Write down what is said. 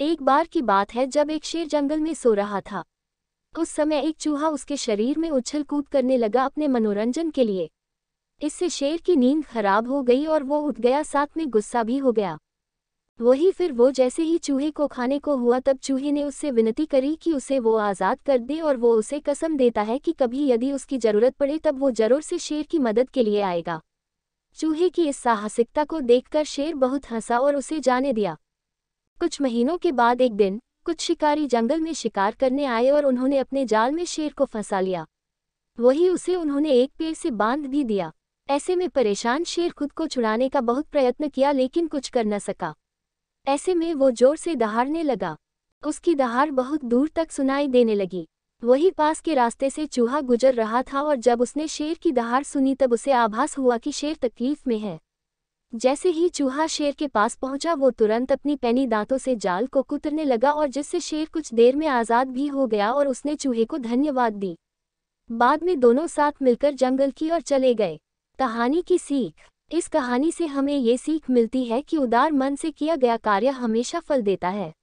एक बार की बात है जब एक शेर जंगल में सो रहा था उस समय एक चूहा उसके शरीर में उछल कूद करने लगा अपने मनोरंजन के लिए इससे शेर की नींद खराब हो गई और वो उठ गया साथ में गुस्सा भी हो गया वही फिर वो जैसे ही चूहे को खाने को हुआ तब चूहे ने उससे विनती करी कि उसे वो आज़ाद कर दे और वो उसे कसम देता है कि कभी यदि उसकी ज़रूरत पड़े तब वो ज़रूर से शेर की मदद के लिए आएगा चूहे की इस साहसिकता को देखकर शेर बहुत हंसा और उसे जाने दिया कुछ महीनों के बाद एक दिन कुछ शिकारी जंगल में शिकार करने आए और उन्होंने अपने जाल में शेर को फंसा लिया वही उसे उन्होंने एक पेड़ से बांध भी दिया ऐसे में परेशान शेर खुद को छुड़ाने का बहुत प्रयत्न किया लेकिन कुछ कर न सका ऐसे में वो जोर से दहाड़ने लगा उसकी दहाड़ बहुत दूर तक सुनाई देने लगी वही पास के रास्ते से चूहा गुजर रहा था और जब उसने शेर की दहाड़ सुनी तब उसे आभास हुआ कि शेर तकलीफ में है जैसे ही चूहा शेर के पास पहुंचा वो तुरंत अपनी पैनी दांतों से जाल को कुतरने लगा और जिससे शेर कुछ देर में आज़ाद भी हो गया और उसने चूहे को धन्यवाद दी बाद में दोनों साथ मिलकर जंगल की ओर चले गए कहानी की सीख इस कहानी से हमें ये सीख मिलती है कि उदार मन से किया गया कार्य हमेशा फल देता है